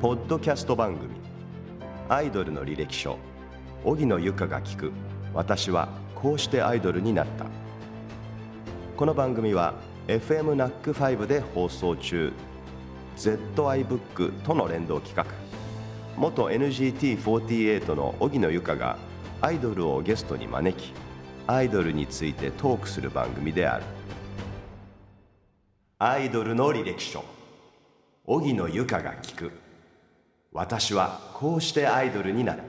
ポッドキャスト番組「アイドルの履歴書」荻野由香が聞く「私はこうしてアイドルになった」この番組は FMNAC5 で放送中 ZIBOOK との連動企画元 NGT48 の荻野由香がアイドルをゲストに招きアイドルについてトークする番組であるアイドルの履歴書荻野由香が聞く私はこうしてアイドルになった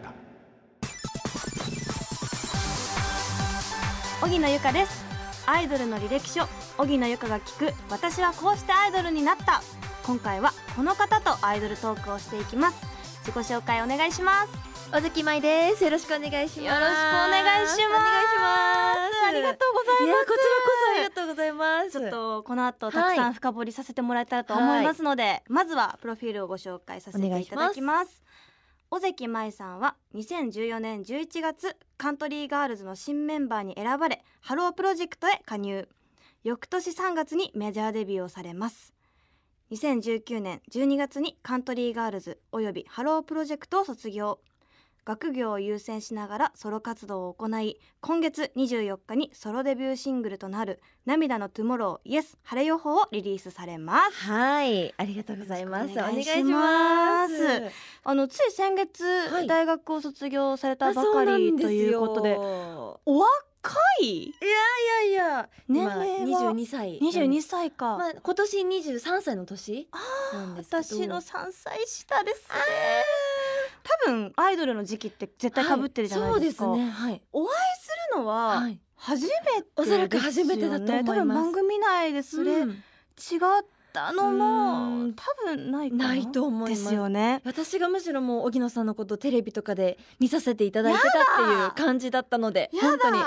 荻野由香ですアイドルの履歴書荻野由香が聞く私はこうしてアイドルになった今回はこの方とアイドルトークをしていきます自己紹介お願いします小月舞です。よろしくお願いします。よろしくお願いします。お願いします。ありがとうございます。こちらこそありがとうございます。ちょっとこの後たくさん深掘りさせてもらえたらと思いますので、はい、まずはプロフィールをご紹介させていただきます。小関舞さんは2014年11月カントリーガールズの新メンバーに選ばれハロープロジェクトへ加入翌年3月にメジャーデビューをされます2019年12月にカントリーガールズおよびハロープロジェクトを卒業学業を優先しながらソロ活動を行い今月24日にソロデビューシングルとなる「涙のトゥモローイエス晴れ予報」をリリースされますはいありがとうございますお願いしますあのつい先月、はい、大学を卒業されたばかりということでお若いいやいやいや年齢は22歳22歳か、まあ、今年23歳の年なんですけど私の3歳下ですね多分アイドルの時期って絶対かぶってるじゃないですか、はい、そうですね、はい、お会いするのは初めて、ね、おそらく初めてだと思います多分番組内でそれ、違ったのも多分ないないと思いますよね私がむしろもう荻野さんのことテレビとかで見させていただいてたっていう感じだったので本当に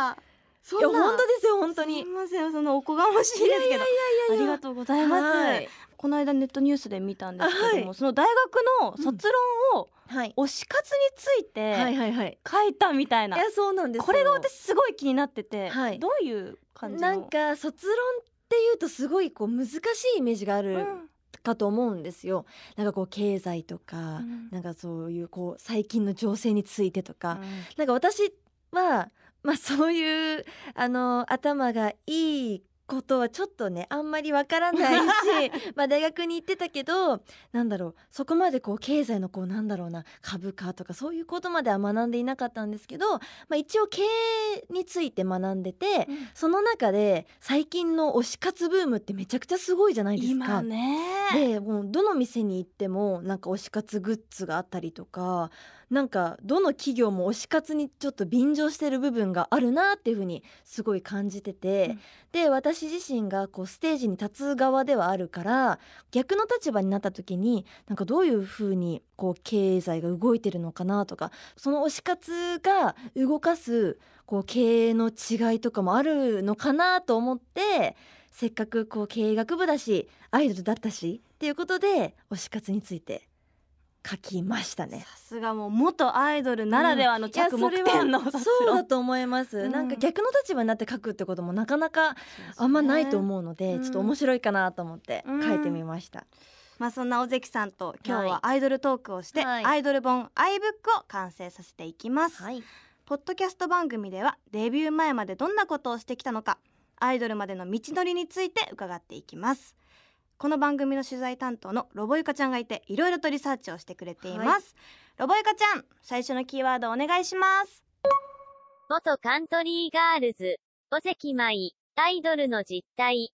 そんな本当ですよ本当にすみませんそのおこがましいですけどありがとうございます、はい、この間ネットニュースで見たんですけども、はい、その大学の卒論を、うん、はい、推し活について書いたみたいな、はいそうなんですこれが私すごい気になってて、はい、どういう感じなんか卒論っていうとすごいこう難しいイメージがある、うんかと思うんですよ。なんかこう経済とか、うん、なんかそういうこう最近の情勢についてとか、うん、なんか私はまあ、そういうあの頭がいいことはちょっとねあんまりわからないし まあ大学に行ってたけどなんだろうそこまでこう経済のこうなんだろうな株価とかそういうことまでは学んでいなかったんですけど、まあ、一応経営について学んでて、うん、その中で最近の推し活ブームってめちゃくちゃすごいじゃないですか。でもうどの店に行ってもなんか推し活グッズがあったりとかなんかどの企業も推し活にちょっと便乗してる部分があるなっていうふうにすごい感じてて、うん、で私自身がこうステージに立つ側ではあるから逆の立場になった時になんかどういうふうにこう経済が動いてるのかなとかその推し活が動かすこう経営の違いとかもあるのかなと思ってせっかくこう経営学部だしアイドルだったしっていうことで推し活について書きましたねさすがもう元アイドルならではの着目点の、うん、そうだと思います、うん、なんか逆の立場になって書くってこともなかなかあんまないと思うので、ね、ちょっと面白いかなと思って書いてみました、うん、まあそんな尾関さんと今日はアイドルトークをして、はい、アイドル本「アイブックを完成させていきます、はい、ポッドキャスト番組ではデビュー前までどんなことをしてきたのかアイドルまでの道のりについて伺っていきますこの番組の取材担当のロボユカちゃんがいていろいろとリサーチをしてくれています、はい、ロボユカちゃん最初のキーワードお願いします元カントリーガールズ小関舞アイドルの実態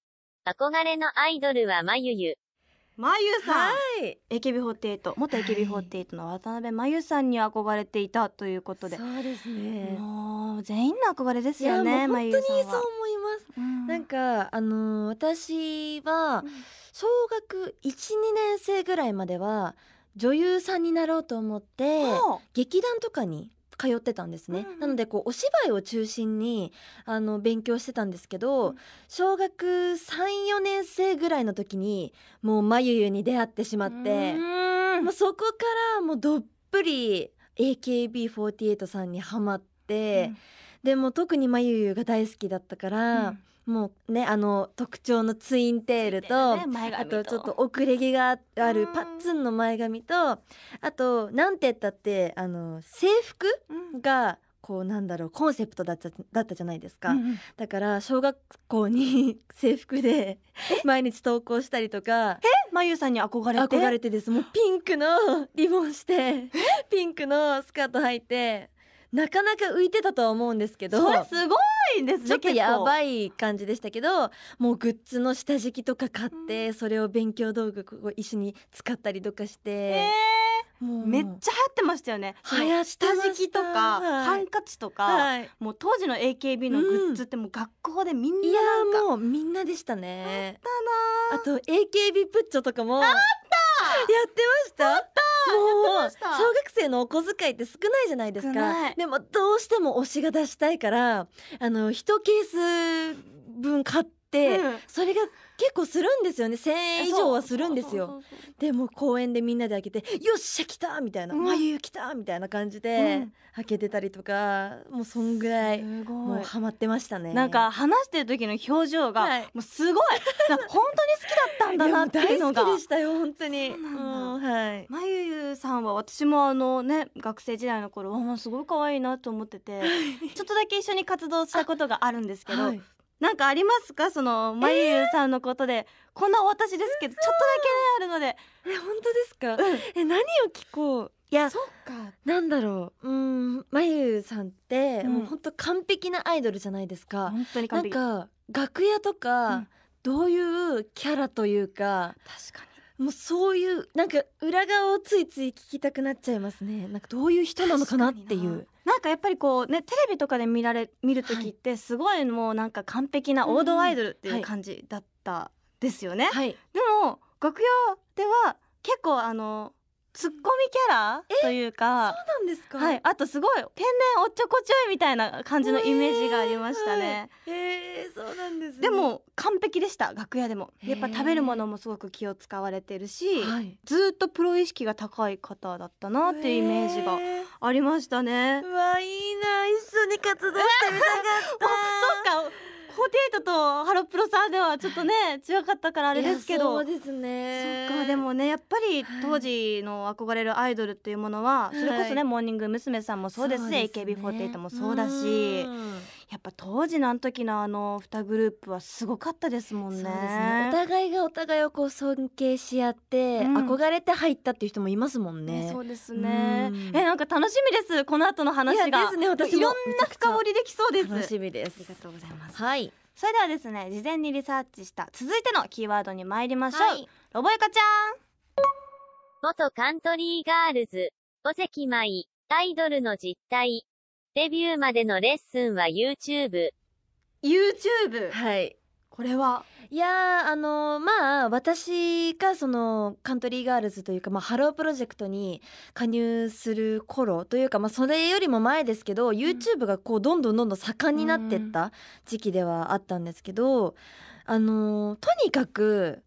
憧れのアイドルはまゆゆまゆさん、はい、AKB48 元 AKB48 の渡辺真由さんに憧れていたということで、はい、そうですねもう全員の憧れですよねいや本当にそう思います、うん、なんかあの私は、うん小学12年生ぐらいまでは女優さんになろうと思って劇団とかに通ってたんですね、うんなのでこうお芝居を中心にあの勉強してたんですけど、うん、小学34年生ぐらいの時にもうまゆゆに出会ってしまって、うん、そこからもうどっぷり AKB48 さんにはまって。うんでも特にまゆゆが大好きだったから、うん、もうねあの特徴のツインテールと、ね、あとちょっと遅れ毛があるパッツンの前髪と、あとなんて言ったってあの制服が、こうなんだろうコンセプトだっただったじゃないですか、うんうん、だから小学校に 制服で毎日登校したりとかえまゆさんに憧れて憧れてですもうピンクのリボンしてピンクのスカート履いてなかなか浮いてたとは思うんですけどそれすごいですねちょっとやばい感じでしたけどもうグッズの下敷きとか買って、うん、それを勉強道具を一緒に使ったりとかして。えー、めっちゃ流行ってましたよね流行下敷きとか、はい、ハンカチとか、はい、もう当時の AKB のグッズってもう学校でみんなな、うん、いやもうみんなでしたねあと AKB プッチョとかもあったやってましたやったもう小学生のお小遣いって少ないじゃないですかでもどうしても推しが出したいからあの1ケース分買って、うん、それが結構するんですよね1000円以上はするんですよでも公園でみんなで開けて「よっしゃ来た!」みたいな「まゆゆ来た!」みたいな感じで、開けてたりとかもうそんぐらいもうハマってましたねなんか話してる時の表情が、はい、もうすごい本当に好きだったんだなっていうのが大好きでしたよ本当にはいまゆゆさんは私もあのね学生時代の頃すごい可愛いなと思っててちょっとだけ一緒に活動したことがあるんですけど、はい、なんかありますかそのまゆゆさんのことで、えー、こんな私ですけどちょっとだけねあるのでえ本当ですか、うん、え何を聞こういやそっかなんだろううんまゆゆさんって、うん、もう本当完璧なアイドルじゃないですか本当になんか楽屋とか、うん、どういうキャラというか確かにもうそういうなんか裏側をついつい聞きたくなっちゃいますねなんかどういう人なのかなっていうなんかやっぱりこうねテレビとかで見られ見る時ってすごいもうなんか完璧な王道アイドルっていう感じだったですよね、はい、でも楽屋では結構あのツッコミキャラというかそうなんですか、はい、あとすごい天然おっちょこちょいみたいな感じのイメージがありましたね。えー、えー、そうなんです、ね、でも完璧でした楽屋でもやっぱ食べるものもすごく気を使われてるし、えー、ずっとプロ意識が高い方だったなっていうイメージがありましたね。えー、わいいな一緒に活動してみたかった。そっか48とハロプロさんではちょっとね強かったからあれですけどそうですねそっかでもねやっぱり当時の憧れるアイドルっていうものは、はい、それこそね、モーニング娘。さんもそうですし、ね、AKB48 もそうだし。やっぱ当時のあの時のあの2グループはすごかったですもんね。ねお互いがお互いをこう尊敬し合って、うん、憧れて入ったっていう人もいますもんね。ねそうですね。うん、えなんか楽しみですこの後の話が。ですね私いろんな深掘りできそうです。楽しみです。ありがとうございます。はいそれではですね事前にリサーチした続いてのキーワードに参りましょう、はい、ロボエカちゃん元カントリーガールズ、五関舞、アイドルの実態。デビューまでのレッスンは YouTube。YouTube? はい。これはいやーあのーまあ私がそのカントリーガールズというか、まあ、ハロープロジェクトに加入する頃というか、まあ、それよりも前ですけど、YouTube がこうどんどんどんどん盛んになってった時期ではあったんですけど、あのーとにかく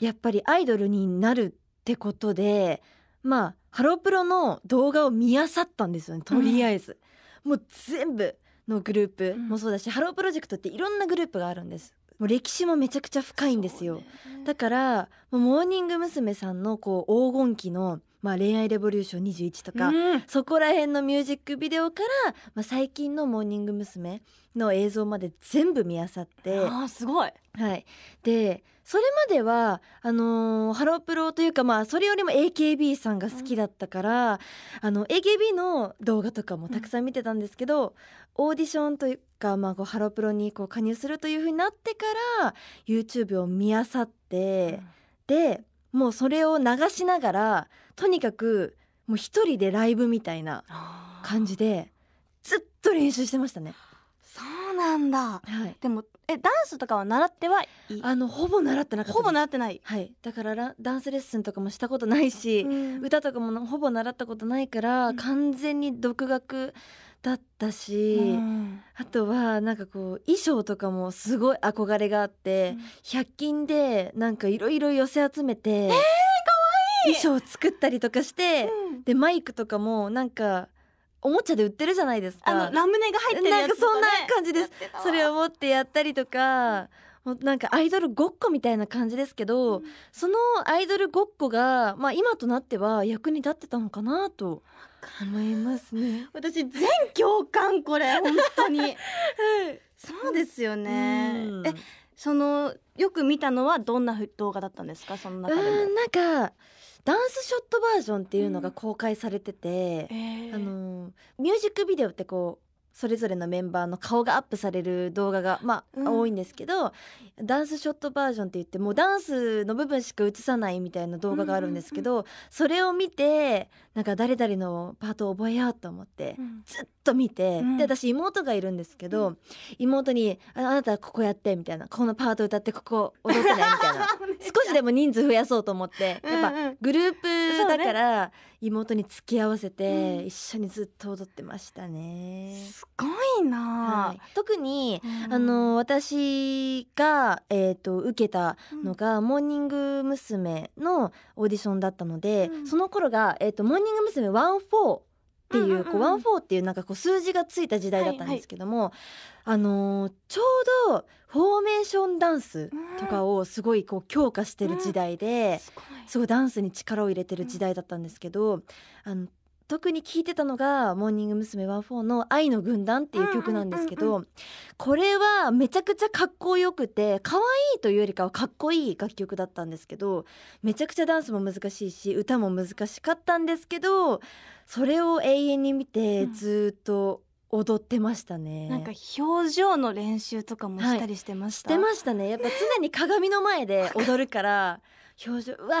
やっぱりアイドルになるってことでまあハロープロの動画を見漁ったんですよねとりあえず。もう全部のグループもそうだし、うん、ハロープロジェクトっていろんなグループがあるんですもう歴史もめちゃくちゃ深いんですよ、ね、だからもうモーニング娘。さんのこう黄金期のまあ、恋愛レボリューション21とか、うん、そこら辺のミュージックビデオから、まあ、最近のモーニング娘。の映像まで全部見あさってあすごい、はい、でそれまではあのー、ハロープロというか、まあ、それよりも AKB さんが好きだったから、うん、あの AKB の動画とかもたくさん見てたんですけど、うん、オーディションというか、まあ、こうハロプロにこう加入するというふうになってから YouTube を見あさって、うん、でもうそれを流しながらとにかくもう一人でライブみたいな感じでずっと練習してましたね。そうなんだ、はい、でもえダンスとかは習ってはいあのほぼ習ってなかったほぼ習ってないはいだからダンスレッスンとかもしたことないし、うん、歌とかもほぼ習ったことないから、うん、完全に独学だったし、うん、あとはなんかこう衣装とかもすごい憧れがあって、うん、100均でなんかいろいろ寄せ集めて、えー、かわいい衣装を作ったりとかして、うん、でマイクとかもなんかおもちゃで売ってるじゃないですかあのラムネが入ってるやつ、ね、なんかそんな感じですそれを持ってやったりとか、うん、なんかアイドルごっこみたいな感じですけど、うん、そのアイドルごっこが、まあ、今となっては役に立ってたのかなと叶いますね私全共感これ 本当に、はい、そうですよね、えそのよく見たのはどんな動画だったんですかその中でもなんかダンスショットバージョンっていうのが公開されてて、うんえー、あのミュージックビデオってこうそれぞれのメンバーの顔がアップされる動画が、まあ、多いんですけどダンスショットバージョンって言ってもうダンスの部分しか映さないみたいな動画があるんですけど、うんうんうん、それを見てなんか誰々のパートを覚えようと思って、うん、ずっと見て、うん、で私妹がいるんですけど、うん、妹にあ「あなたここやって」みたいな「このパート歌ってここ踊ってない」みたいな 少しでも人数増やそうと思ってやっぱグループだから。妹に付き合わせて、一緒にずっと踊ってましたね。すごいな、はい、特に、うん、あの私が、えーと、受けたのが、うん、モーニング娘。のオーディションだったので、うん、その頃が、えーと「モーニング娘。1-4」っていう,、うワンフォーっていうなんかこう数字がついた時代だったんですけども、はいはい、あのー、ちょうどフォーメーションダンスとかをすごいこう強化してる時代で、うんうん、すごいダンスに力を入れてる時代だったんですけど、あの特に聴いてたのが「モーニング娘。14」の「愛の軍団」っていう曲なんですけど、うんうんうんうん、これはめちゃくちゃかっこよくて可愛いというよりかはかっこいい楽曲だったんですけどめちゃくちゃダンスも難しいし歌も難しかったんですけどそれを永遠に見てずっと、踊ってましたね、うん、なんか表情の練習とかもしたりしてました、はい、してましたねやっぱ常に鏡の前で 踊るから表情うわ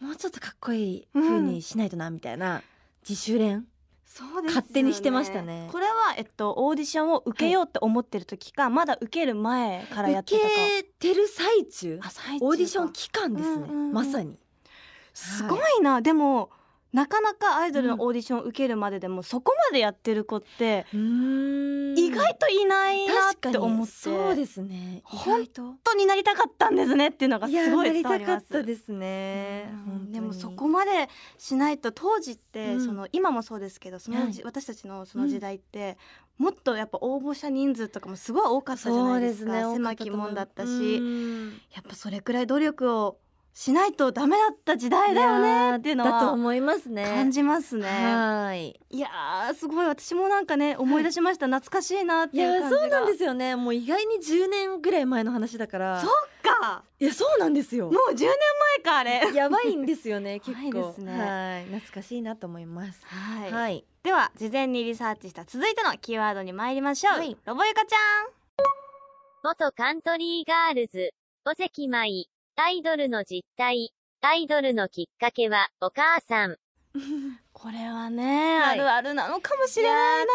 もうちょっとかっこいい風にしないとな、みたいな自主練そうです、ね、勝手にしてましたねこれは、えっと、オーディションを受けようって思ってる時か、はい、まだ受ける前からやってたか受けてる最中オーディション期間ですね、うんうんうん、まさにすごいな、はい、でもなかなかアイドルのオーディションを受けるまででも、そこまでやってる子って意外といないなって思ってそうですね本当になりたかったんですねっていうのがすごい伝わりますですね、でもそこまでしないと当時って、その今もそうですけどその、はい、私たちのその時代って、もっとやっぱ応募者人数とかもすごい多かったじゃないですかです、ね、狭き門だったし、やっぱそれくらい努力をしないとダメだった時代だよねっていうのはだと思いますね感じますねはいいやすごい私もなんかね思い出しました、はい、懐かしいなっていう感じがそうなんですよねもう意外に10年ぐらい前の話だからそっかいやそうなんですよもう10年前かあれやばいんですよね 結構、ね、はい懐かしいなと思いますはい、はい、では事前にリサーチした続いてのキーワードに参りましょう、はい、ロボゆかちゃん元カントリーガールズ五関舞アイドルの実態。アイドルのきっかけは、お母さん。これはね、はいあるあるなのかもしれないな。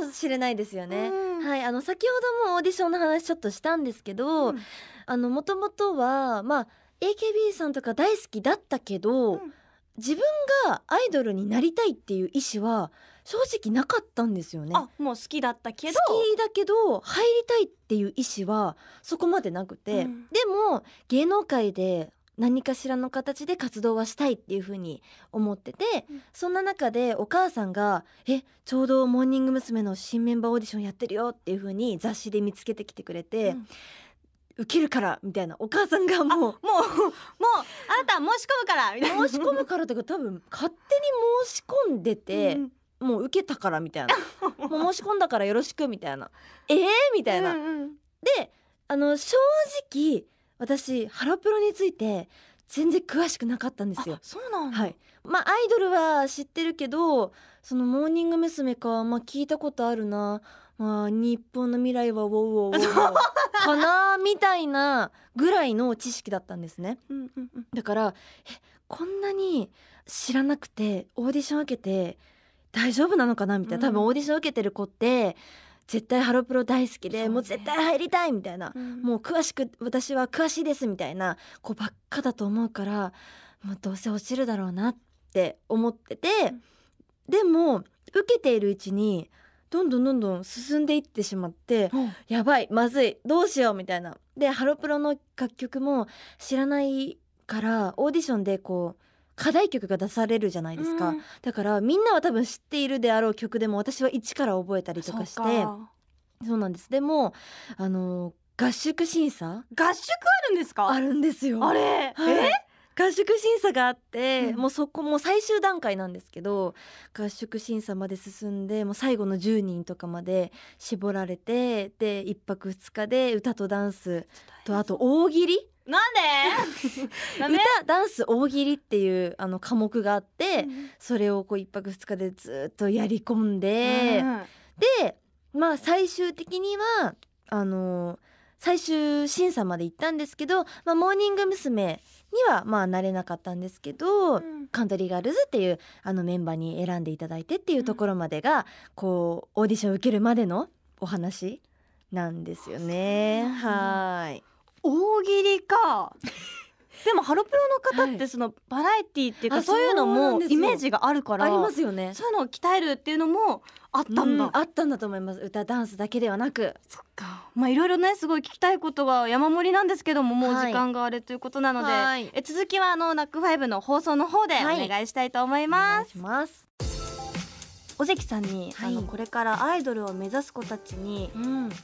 かもしれないですよね、うんはいあの先ほどもオーディションの話ちょっとしたんですけど、うんあのもともとはまあ AKB さんとか大好きだったけど、うん自分がアイドルになりたいっていう意思は正直なかったんですよねあもう好きだったけど好きだけど入りたいっていう意思はそこまでなくて、うん、でも芸能界で何かしらの形で活動はしたいっていうふうに思ってて、うん、そんな中でお母さんが「えちょうどモーニング娘。の新メンバーオーディションやってるよ」っていうふうに雑誌で見つけてきてくれて。うん受けるからみたいなお母さんがもうもうもうあなた申し込むからみたいな申し込むからとか多分勝手に申し込んでて、うん、もう受けたからみたいな もう申し込んだからよろしくみたいな えー、みたいな。うんうん、であの正直私ハロプロについて全然詳しくなかったんですよ。そうなんはい。まあアイドルは知ってるけど、そのモーニング娘かまあ聞いたことあるな。まあ日本の未来はウォウォウォー。かなみたいなぐらいの知識だったんですね。うんうんうん、だからえこんなに知らなくてオーディション受けて大丈夫なのかなみたいな、多分オーディション受けてる子って絶対ハロプロ大好きで、ね、もう絶対入りたいみたいな、うん、もう詳しく私は詳しいですみたいな子ばっかだと思うからもうどうせ落ちるだろうなって思ってて、うん、でも受けているうちにどんどんどんどん進んでいってしまって、うん、やばいまずいどうしようみたいな。でハロプロの楽曲も知らないからオーディションでこう課題曲が出されるじゃないですか、うん、だからみんなは多分知っているであろう曲でも私は一から覚えたりとかしてそうなんですでもあの合宿審査合宿あるんですかあるんですよあれ、はい、え合宿審査があって、うん、もうそこも最終段階なんですけど合宿審査まで進んでもう最後の10人とかまで絞られてで1泊2日で歌とダンスとあと大喜利なんで 歌ダンス大喜利っていうあの科目があって、うん、それをこう1泊2日でずっとやり込んで、うん、でまあ最終的にはあのー、最終審査まで行ったんですけど、まあ、モーニング娘。にはまあなれなかったんですけど、うん、カントリーガールズっていうあのメンバーに選んでいただいてっていうところまでが、こうオーディションを受けるまでのお話なんですよね。はい大喜利か でもハロプロの方ってそのバラエティーっていうか、はい、そういうのもイメージがあるからありますよねそういうのを鍛えるっていうのもあったんだ、ん、あったんだと思います歌ダンスだけではなくそっかまあいろいろねすごい聞きたいことは山盛りなんですけどももう時間があれということなので、はい、え続きはあのナックファイブの放送の方でお願いしたいと思います、はい、お願いします尾関さんに、はい、あのこれからアイドルを目指す子たちに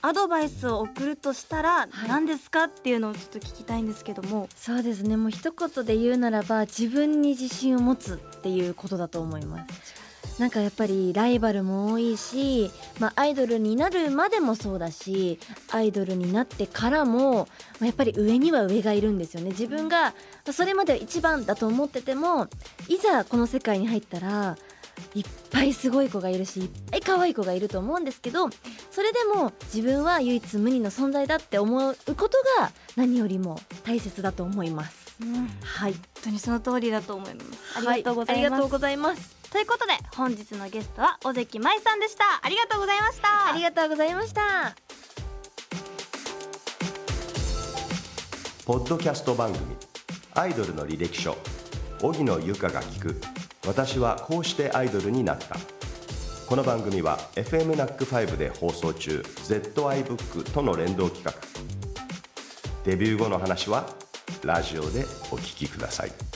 アドバイスを送るとしたら何ですかっていうのをちょっと聞きたいんですけども、はい、そうですねもう一言で言うならば自分に自信を持つっていうことだと思います。なんかやっぱりライバルも多いし、まあ、アイドルになるまでもそうだしアイドルになってからも、まあ、やっぱり上には上がいるんですよね自分がそれまでは一番だと思っててもいざこの世界に入ったらいっぱいすごい子がいるしいっぱい可愛い子がいると思うんですけどそれでも自分は唯一無二の存在だって思うことが何よりも大切だと思います。うん、はい、本当にその通りだと思います。ありがとうございます。ありがとうございます。ということで本日のゲストは尾関舞さんでした。ありがとうございました。ありがとうございました。ポッドキャスト番組アイドルの履歴書荻野由香が聞く私はこうしてアイドルになったこの番組は FMNAC5 で放送中 ZIBOOK との連動企画デビュー後の話はラジオでお聞きください。